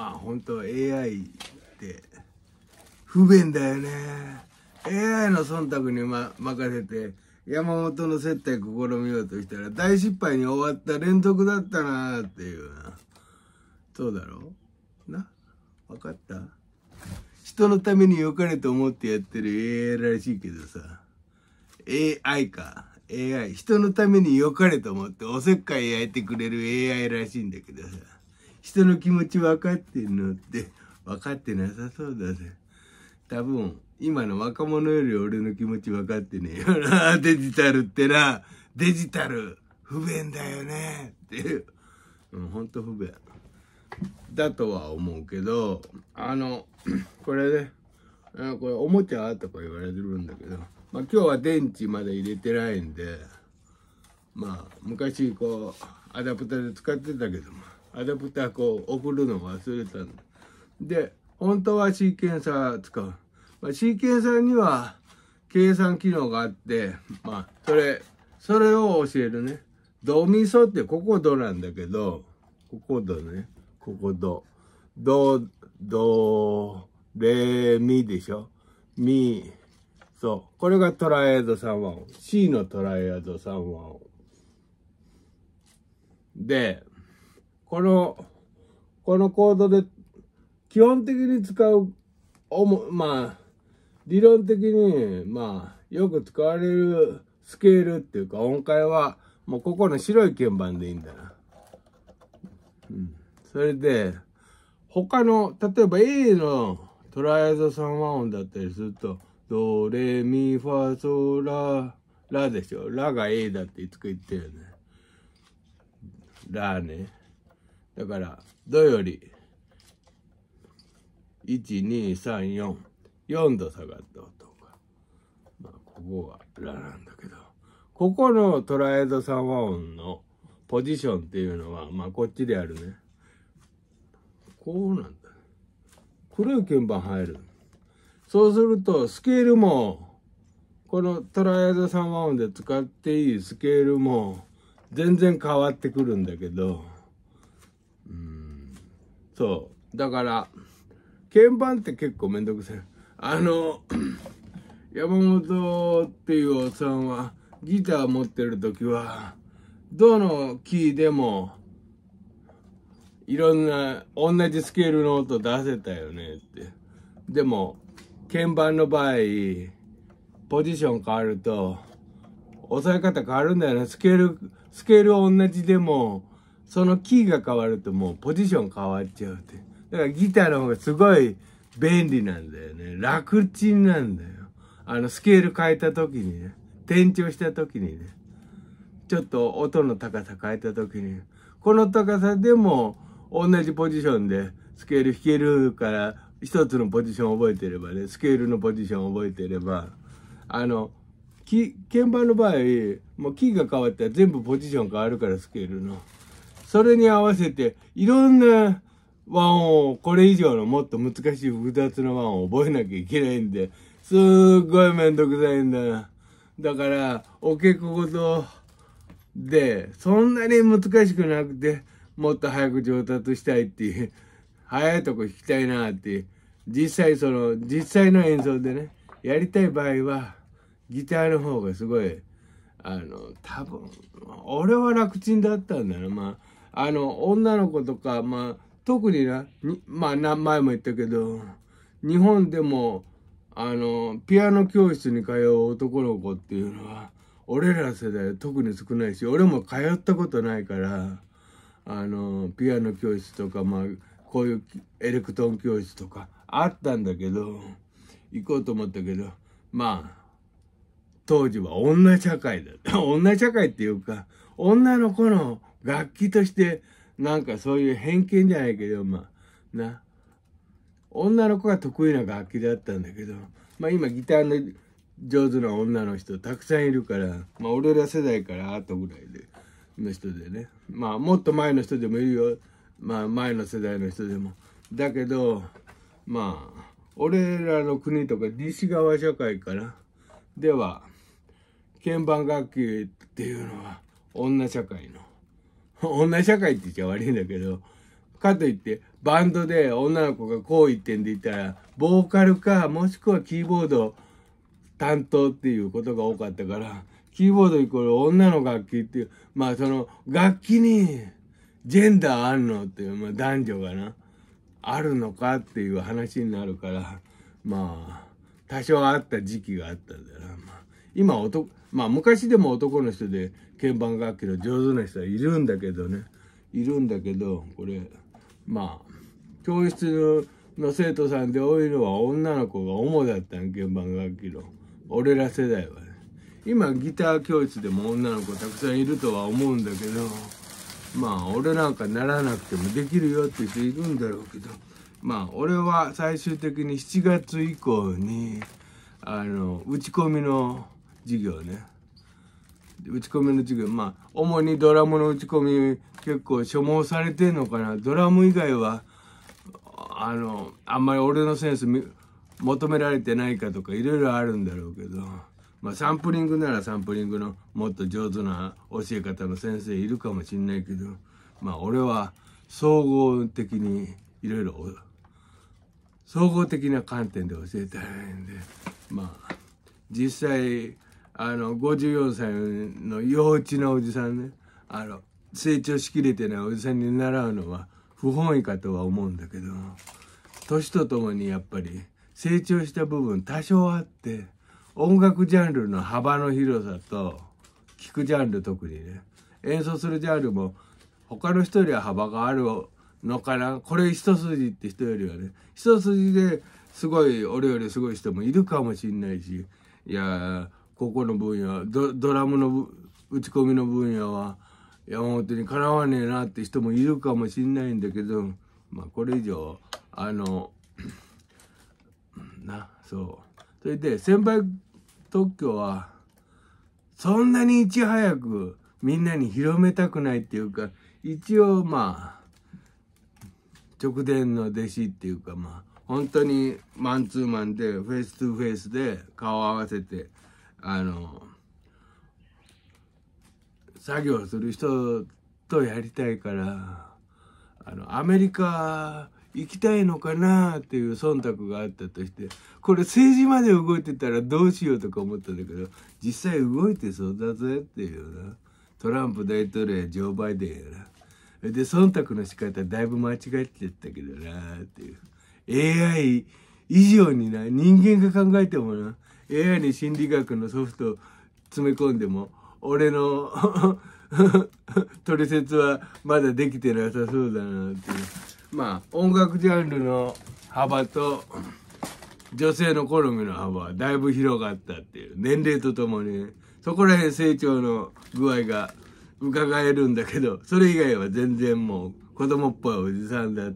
まあ本当 AI って不便だよね AI の忖度に、ま、任せて山本の接待試みようとしたら大失敗に終わった連続だったなっていうそうだろうな分かった人のために良かれと思ってやってる AI らしいけどさ AI か AI 人のために良かれと思っておせっかい焼いてくれる AI らしいんだけどさ人の気持ち分かってんのって分かってなさそうだね。多分、今の若者より俺の気持ち分かってねえよな。デジタルってな、デジタル不便だよね。っていう。うん、ほんと不便。だとは思うけど、あの、これね、これおもちゃとか言われてるんだけど、まあ今日は電池まで入れてないんで、まあ昔こうアダプターで使ってたけども、アダプターこう送るの忘れたんだ。で、本当はシーケンサー使う。まあ、シーケンサーには計算機能があって、まあ、それ、それを教えるね。ドミソってここドなんだけど、ここドね。ここド。ド、ド、レ、ミでしょ。ミ、そう。これがトライアド3和音。C のトライアド3和音。で、この、このコードで基本的に使う、おもまあ、理論的に、まあ、よく使われるスケールっていうか音階は、もうここの白い鍵盤でいいんだな。うん。それで、他の、例えば A のトライアド3和音だったりすると、ドレミファソラ、ラでしょ。ラが A だっていつか言ってるよね。ラね。だから、どより、1、2、3、4、4度下がった音が。まあ、ここはラなんだけど、ここのトラアドサオ音のポジションっていうのは、まあ、こっちであるね。こうなんだ、黒い鍵盤入る。そうすると、スケールも、このトラアドサオ音で使っていいスケールも、全然変わってくるんだけど、そう。だから、鍵盤って結構めんどくさい。あの、山本っていうおっさんは、ギター持ってる時は、どのキーでも、いろんな、同じスケールの音出せたよねって。でも、鍵盤の場合、ポジション変わると、押さえ方変わるんだよね。スケール、スケール同じでも、そのキーが変わるともうポジション変わっちゃうって。だからギターの方がすごい便利なんだよね。楽ちんなんだよ。あの、スケール変えた時にね。転調した時にね。ちょっと音の高さ変えた時に。この高さでも同じポジションでスケール弾けるから、一つのポジション覚えてればね、スケールのポジション覚えてれば、あの、鍵盤の場合、もうキーが変わったら全部ポジション変わるから、スケールの。それに合わせて、いろんな和音を、これ以上のもっと難しい複雑な和音を覚えなきゃいけないんで、すっごいめんどくさいんだな。だから、お稽古ごとで、そんなに難しくなくて、もっと早く上達したいっていう、早いとこ弾きたいなっていう、実際その、実際の演奏でね、やりたい場合は、ギターの方がすごい、あの、多分、俺は楽ちんだったんだな、まあ。あの、女の子とか、まあ、特にな、まあ、何前も言ったけど、日本でも、あの、ピアノ教室に通う男の子っていうのは、俺ら世代特に少ないし、俺も通ったことないから、あの、ピアノ教室とか、まあ、こういうエレクトーン教室とかあったんだけど、行こうと思ったけど、まあ、当時は女社会だった。女社会っていうか、女の子の楽器として、なんかそういう偏見じゃないけど、まあ、な。女の子が得意な楽器だったんだけど、まあ今ギターの上手な女の人たくさんいるから、まあ俺ら世代から後ぐらいで、の人でね。まあもっと前の人でもいるよ。まあ前の世代の人でも。だけど、まあ、俺らの国とか西側社会かな。では、鍵盤楽器っていうのは女社会の。女社会って言っちゃ悪いんだけど、かといって、バンドで女の子がこう言ってんで言ったら、ボーカルか、もしくはキーボード担当っていうことが多かったから、キーボードイコール女の楽器っていう、まあその、楽器にジェンダーあるのっていう、まあ男女がな、あるのかっていう話になるから、まあ、多少あった時期があったんだな。まあ、今男、まあ昔でも男の人で鍵盤楽器の上手な人はいるんだけどねいるんだけどこれまあ教室の生徒さんで多いのは女の子が主だったん鍵盤楽器の俺ら世代はね今ギター教室でも女の子たくさんいるとは思うんだけどまあ俺なんかならなくてもできるよって人いるんだろうけどまあ俺は最終的に7月以降にあの打ち込みの授業ね打ち込みの授業まあ主にドラムの打ち込み結構所望されてんのかなドラム以外はあのあんまり俺のセンス求められてないかとかいろいろあるんだろうけど、まあ、サンプリングならサンプリングのもっと上手な教え方の先生いるかもしんないけどまあ俺は総合的にいろいろ総合的な観点で教えてらいいんでまあ実際あの、54歳の幼稚なおじさんね、あの、成長しきれてないおじさんに習うのは不本意かとは思うんだけど、年とともにやっぱり成長した部分多少あって、音楽ジャンルの幅の広さと、聴くジャンル特にね、演奏するジャンルも他の人よりは幅があるのかな、これ一筋って人よりはね、一筋ですごい、俺よりすごい人もいるかもしんないし、いやここの分野ドドラムの打ち込みの分野は山本にかなわねえなって人もいるかもしんないんだけど、まあ、これ以上あの なそうそれで先輩特許はそんなにいち早くみんなに広めたくないっていうか一応まあ直伝の弟子っていうかまあ本当にマンツーマンでフェイストゥフェイスで顔を合わせてあの作業する人とやりたいからあのアメリカ行きたいのかなっていう忖度があったとしてこれ政治まで動いてたらどうしようとか思ったんだけど実際動いてそうだぜっていうなトランプ大統領やジョー・バイデンやなで忖度の仕方だいぶ間違えったけどなっていう AI 以上にな人間が考えてもな AI に心理学のソフト詰め込んでも俺の取説 はまだできてなさそうだなっていうまあ音楽ジャンルの幅と女性の好みの幅はだいぶ広がったっていう年齢とともに、そこら辺成長の具合が伺えるんだけどそれ以外は全然もう子供っぽいおじさんだ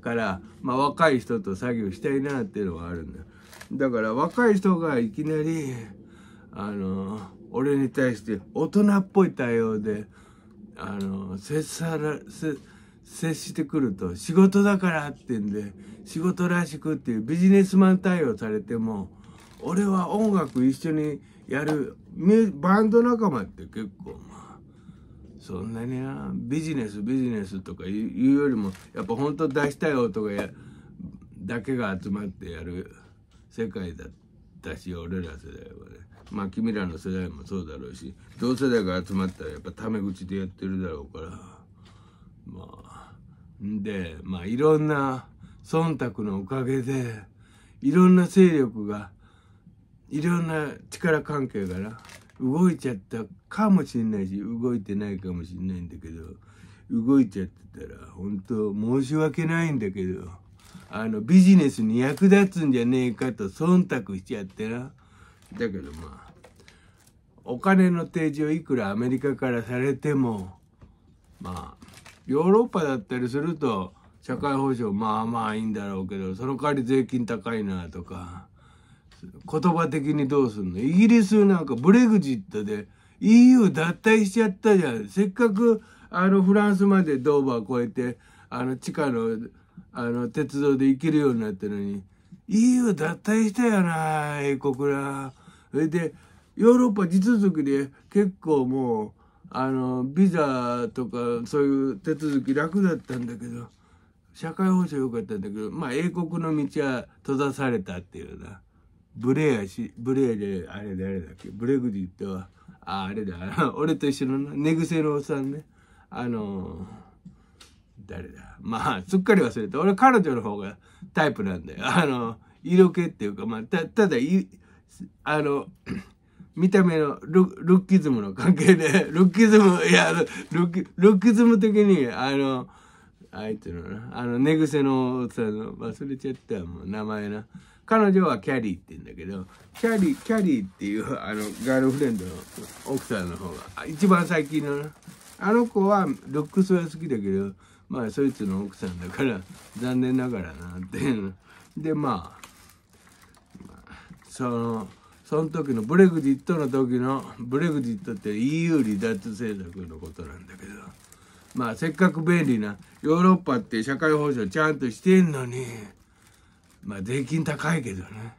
から、まあ、若い人と作業したいなっていうのはあるんだよ。だから若い人がいきなり、あの、俺に対して大人っぽい対応で、あの、接さら、接、接してくると、仕事だからってんで、仕事らしくっていうビジネスマン対応されても、俺は音楽一緒にやる、バンド仲間って結構そんなにな、ビジネスビジネスとか言うよりも、やっぱ本当出したい音がや、だけが集まってやる。世界だったし俺ら世代はねまあ君らの世代もそうだろうし同世代が集まったらやっぱタメ口でやってるだろうからまあでまあいろんな忖度のおかげでいろんな勢力がいろんな力関係がな動いちゃったかもしれないし動いてないかもしれないんだけど動いちゃってたら本当申し訳ないんだけど。あの、ビジネスに役立つんじゃねえかと忖度しちゃってな。だけどまあ、お金の提示をいくらアメリカからされても、まあ、ヨーロッパだったりすると、社会保障まあまあいいんだろうけど、その代わり税金高いなとか、言葉的にどうすんのイギリスなんかブレグジットで EU 脱退しちゃったじゃん。せっかくあのフランスまでドーバー越えて、あの地下のあの、鉄道で行けるようになったのに、EU 脱退したやない、国ら。それで、ヨーロッパ地続きで結構もう、あの、ビザとかそういう手続き楽だったんだけど、社会保障良かったんだけど、まあ英国の道は閉ざされたっていうな。ブレやし、ブレやで、あれであれだっけ、ブレグジットは、あ、あれだ、俺と一緒の寝癖のおっさんね。あのー誰だまあ、すっかり忘れた。俺、彼女の方がタイプなんだよ。あの、色気っていうか、まあ、た、ただい、あの、見た目のルルッキズムの関係で、ルッキズム、いや、ルッキ、ルッキズム的に、あの、あいつのな、あの、寝癖のおっさんの、忘れちゃったもう名前な。彼女はキャリーって言うんだけど、キャリー、キャリーっていう、あの、ガールフレンドの奥さんの方が、一番最近のな、あの子はルックスは好きだけど、まあそいつの奥さんだから 残念ながらなっていうのでまあそのその時のブレグジットの時のブレグジットって EU 離脱政策のことなんだけどまあせっかく便利なヨーロッパって社会保障ちゃんとしてんのにまあ税金高いけどね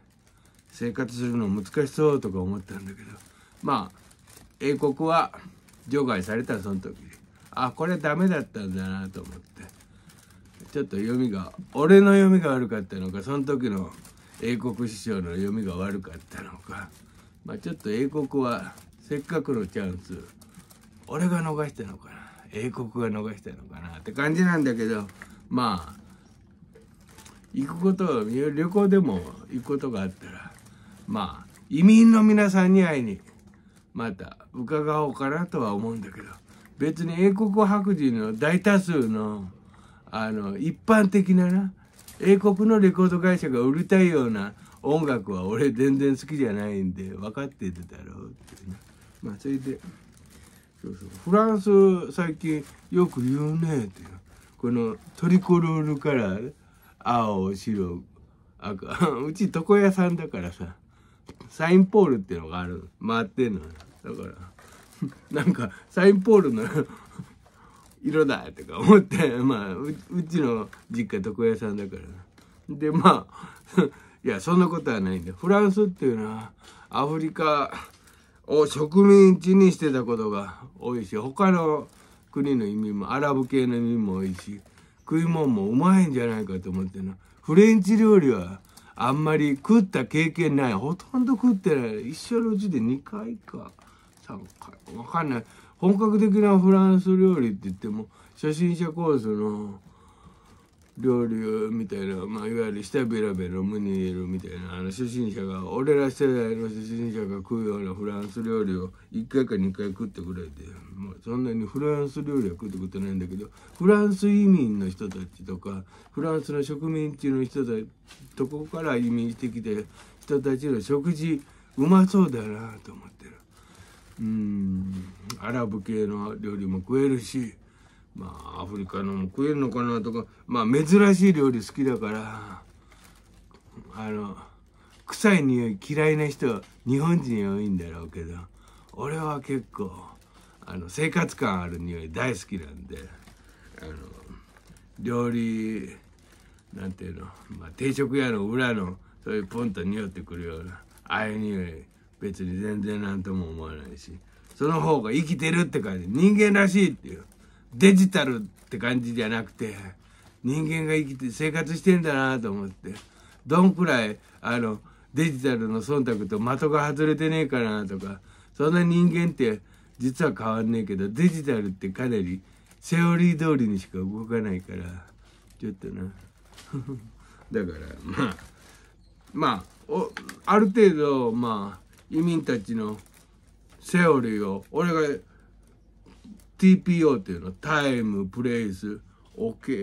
生活するの難しそうとか思ったんだけどまあ英国は除外されたその時であこれダメだったんだなと思ってちょっと読みが俺の読みが悪かったのかその時の英国師匠の読みが悪かったのかまあちょっと英国はせっかくのチャンス俺が逃したのかな英国が逃したのかなって感じなんだけどまあ行くこと旅行でも行くことがあったらまあ移民の皆さんに会いにまた伺おうかなとは思うんだけど。別に英国白人の大多数のあの一般的なな英国のレコード会社が売りたいような音楽は俺全然好きじゃないんで分かってただろうっていうねまあそれでそうそうフランス最近よく言うねっていうこのトリコロールから青白赤 うち床屋さんだからさサインポールっていうのがある回ってんのだから。なんかサインポールの 色だとか思ってまあうちの実家床屋さんだからでまあ いやそんなことはないんでフランスっていうのはアフリカを植民地にしてたことが多いし他の国の意味もアラブ系の意味も多いし食い物もうまいんじゃないかと思ってなフレンチ料理はあんまり食った経験ないほとんど食ってない一生のうちで2回か3かわかんない本格的なフランス料理って言っても初心者コースの料理みたいな、まあ、いわゆる舌ベラベラムニエルみたいなあの初心者が俺ら世代の初心者が食うようなフランス料理を1回か2回食ってくれてもうそんなにフランス料理は食ってことないんだけどフランス移民の人たちとかフランスの植民地の人たちとこから移民してきた人たちの食事うまそうだなと思ってる。うんアラブ系の料理も食えるしまあアフリカのも食えるのかなとかまあ珍しい料理好きだからあの臭い匂い嫌いな人は日本人多いんだろうけど俺は結構あの生活感ある匂い大好きなんであの料理なんていうの、まあ、定食屋の裏のそういうポンと匂ってくるようなああいう匂い別に全然何とも思わないしその方が生きてるって感じ人間らしいっていうデジタルって感じじゃなくて人間が生きて生活してんだなと思ってどんくらいあのデジタルの忖度と的が外れてねえかなとかそんな人間って実は変わんねえけどデジタルってかなりセオリー通りにしか動かないからちょっとな だからまあまあおある程度まあ移民たちのセオリーを俺が TPO っていうのタイムプレイスオケ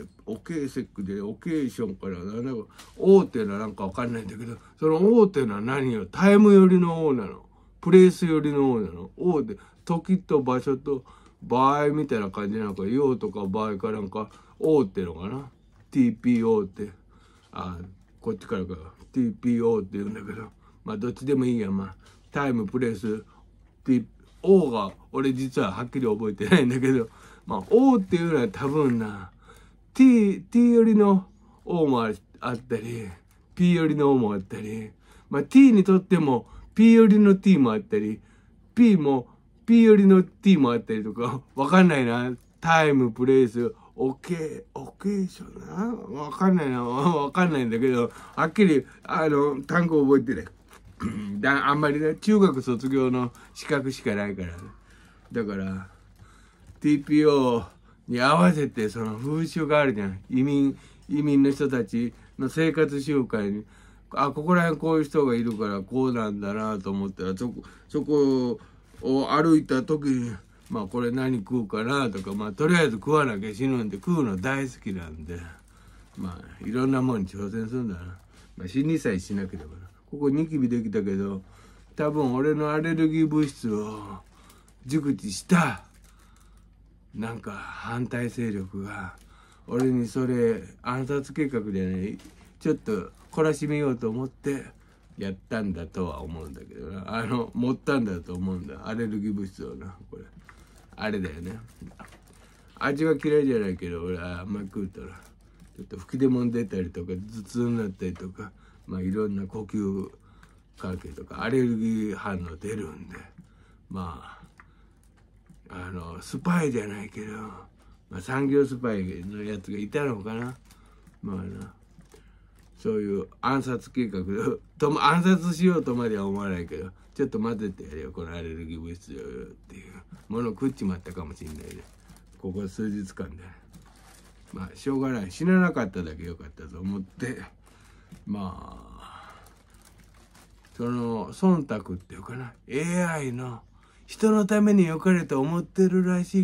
ーオケーセックでオケーションから何んか王っていうのはなんかわかんないんだけどその王っていうのは何よタイム寄りの王なのプレイス寄りの王なの王って時と場所と場合みたいな感じなんか用とか場合かなんか王っていうのかな TPO ってあこっちからか TPO って言うんだけど。まあどっちでもいいやまあタイムプレスって O が俺実ははっきり覚えてないんだけどまあ王っていうのは多分な T, T 寄りの王もあったり P 寄りの王もあったりまあ T にとっても P 寄りの T もあったり P も P 寄りの T もあったりとかわかんないなタイムプレイスオケオケーションなわかんないなわかんないんだけどはっきりあの単語覚えてない。だあんまりね中学卒業の資格しかないから、ね、だから TPO に合わせてその風習があるじゃん移民移民の人たちの生活習慣にあここら辺こういう人がいるからこうなんだなと思ったらそこそこを歩いた時にまあこれ何食うかなとかまあとりあえず食わなきゃ死ぬんで食うの大好きなんでまあいろんなもんに挑戦するんだな、まあ、死にさえしなければな。ここニキビできたけど多分俺のアレルギー物質を熟知したなんか反対勢力が俺にそれ暗殺計画でねちょっと懲らしめようと思ってやったんだとは思うんだけどなあの持ったんだと思うんだアレルギー物質をなこれあれだよね味は嫌いじゃないけど俺はあんまり食うたらちょっと吹き出物出たりとか頭痛になったりとか。まあ、いろんな呼吸関係とかアレルギー反応出るんでまああのスパイじゃないけど、まあ、産業スパイのやつがいたのかなまあなそういう暗殺計画と暗殺しようとまでは思わないけどちょっと混ぜてやれよこのアレルギー物質っていうもの食っちまったかもしんないでここ数日間で、まあしょうがない死ななかっただけよかったと思って。まあその忖度っていうかな AI の人のために良かれと思ってるらしい